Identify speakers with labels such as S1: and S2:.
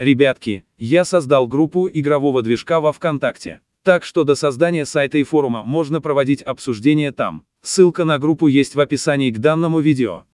S1: Ребятки, я создал группу игрового движка во ВКонтакте. Так что до создания сайта и форума можно проводить обсуждение там. Ссылка на группу есть в описании к данному видео.